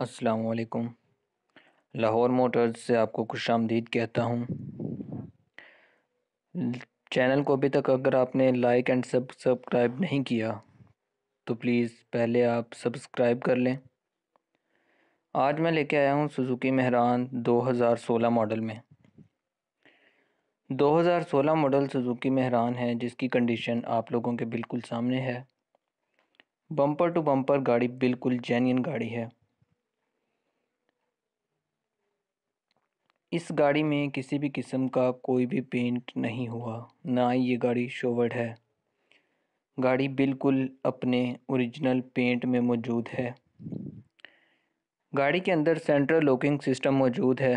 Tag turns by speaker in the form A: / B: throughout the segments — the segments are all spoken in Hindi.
A: अस्सलाम लाहौर मोटर्स से आपको खुश आमदीद कहता हूँ चैनल को अभी तक अगर आपने लाइक एंड सब सब्सक्राइब नहीं किया तो प्लीज़ पहले आप सब्सक्राइब कर लें आज मैं लेके आया हूँ सुजुकी मेहरान 2016 मॉडल में 2016 मॉडल सुजुकी मेहरान है जिसकी कंडीशन आप लोगों के बिल्कुल सामने है बम्पर टू बम्पर गाड़ी बिल्कुल जेन्यन गाड़ी है इस गाड़ी में किसी भी किस्म का कोई भी पेंट नहीं हुआ ना ही ये गाड़ी शोवर्ड है गाड़ी बिल्कुल अपने ओरिजिनल पेंट में मौजूद है गाड़ी के अंदर सेंट्रल लॉकिंग सिस्टम मौजूद है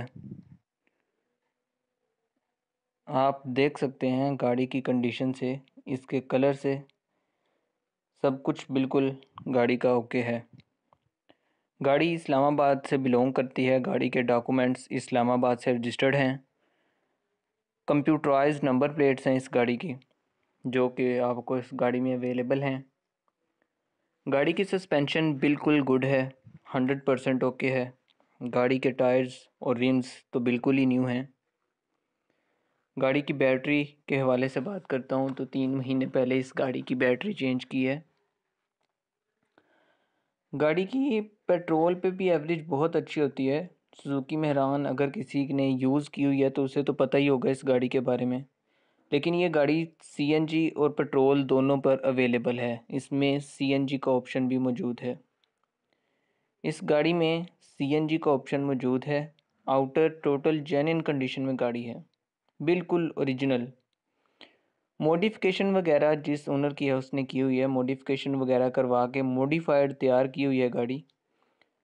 A: आप देख सकते हैं गाड़ी की कंडीशन से इसके कलर से सब कुछ बिल्कुल गाड़ी का ओके है गाड़ी इस्लामाबाद से बिलोंग करती है गाड़ी के डॉक्यूमेंट्स इस्लामाबाद से रजिस्टर्ड हैं कंप्यूटराइज नंबर प्लेट्स हैं इस गाड़ी की जो कि आपको इस गाड़ी में अवेलेबल हैं गाड़ी की सस्पेंशन बिल्कुल गुड है हंड्रेड परसेंट ओके है गाड़ी के टायर्स और रिम्स तो बिल्कुल ही न्यू हैं गाड़ी की बैटरी के हवाले से बात करता हूँ तो तीन महीने पहले इस गाड़ी की बैटरी चेंज की है गाड़ी की पेट्रोल पे भी एवरेज बहुत अच्छी होती है सुजुकी मेहरान अगर किसी ने यूज़ की हुई है तो उसे तो पता ही होगा इस गाड़ी के बारे में लेकिन ये गाड़ी सीएनजी और पेट्रोल दोनों पर अवेलेबल है इसमें सीएनजी का ऑप्शन भी मौजूद है इस गाड़ी में सीएनजी का ऑप्शन मौजूद है आउटर टोटल जेन कंडीशन में गाड़ी है बिल्कुल ओरिजिनल मॉडिफिकेशन वगैरह जिस ओनर की है उसने की हुई है मॉडिफिकेशन वगैरह करवा के मॉडिफाइड तैयार की हुई है गाड़ी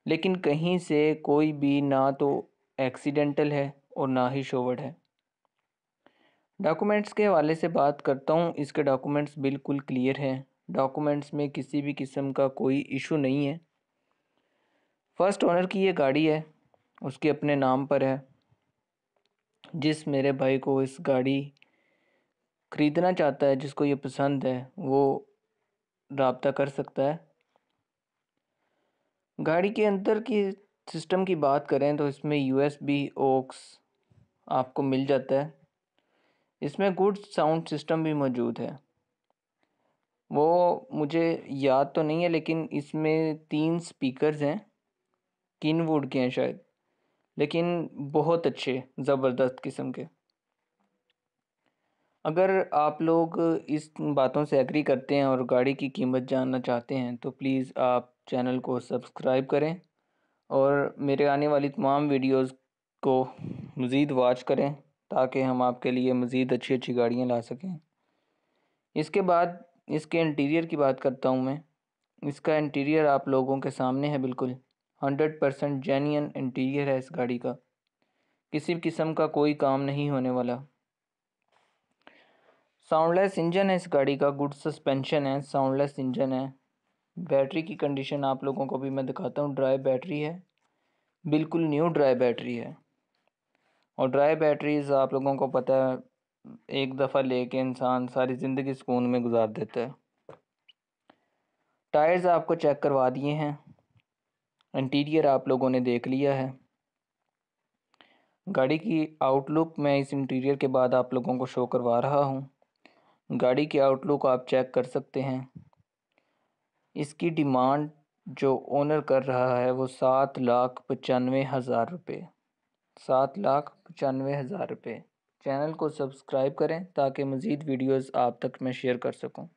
A: लेकिन कहीं से कोई भी ना तो एक्सीडेंटल है और ना ही शोवर्ड है डॉक्यूमेंट्स के हवाले से बात करता हूँ इसके डॉक्यूमेंट्स बिल्कुल क्लियर हैं डॉक्यूमेंट्स में किसी भी किस्म का कोई इशू नहीं है फर्स्ट ओनर की ये गाड़ी है उसके अपने नाम पर है जिस मेरे भाई को इस गाड़ी ख़रीदना चाहता है जिसको ये पसंद है वो रबता कर सकता है गाड़ी के अंदर की सिस्टम की बात करें तो इसमें यू एस बी ओक्स आपको मिल जाता है इसमें गुड साउंड सिस्टम भी मौजूद है वो मुझे याद तो नहीं है लेकिन इसमें तीन स्पीकर्स हैं किन वुड के हैं शायद लेकिन बहुत अच्छे ज़बरदस्त किस्म के अगर आप लोग इस बातों से एग्री करते हैं और गाड़ी की कीमत जानना चाहते हैं तो प्लीज़ आप चैनल को सब्सक्राइब करें और मेरे आने वाली तमाम वीडियोस को मज़ीद वॉच करें ताकि हम आपके लिए मज़ीद अच्छी अच्छी गाड़ियाँ ला सकें इसके बाद इसके इंटीरियर की बात करता हूँ मैं इसका इंटीरियर आप लोगों के सामने है बिल्कुल हंड्रेड परसेंट जेन्यन इंटीरियर है इस गाड़ी का किसी किस्म का कोई काम नहीं होने वाला साउंडलेस इंजन है इस गाड़ी का गुड सस्पेंशन है साउंडलेस इंजन है बैटरी की कंडीशन आप लोगों को भी मैं दिखाता हूँ ड्राई बैटरी है बिल्कुल न्यू ड्राई बैटरी है और ड्राई बैटरीज आप लोगों को पता है एक दफ़ा लेके इंसान सारी ज़िंदगी सुकून में गुजार देता है टायर्स आपको चेक करवा दिए हैं इंटीरियर आप लोगों ने देख लिया है गाड़ी की आउटलुक मैं इस इंटीरियर के बाद आप लोगों को शो करवा रहा हूँ गाड़ी के आउटलुक आप चेक कर सकते हैं इसकी डिमांड जो ओनर कर रहा है वो सात लाख पचानवे हज़ार रुपये सात लाख पचानवे हज़ार रुपये चैनल को सब्सक्राइब करें ताकि मज़ीद वीडियोस आप तक मैं शेयर कर सकूं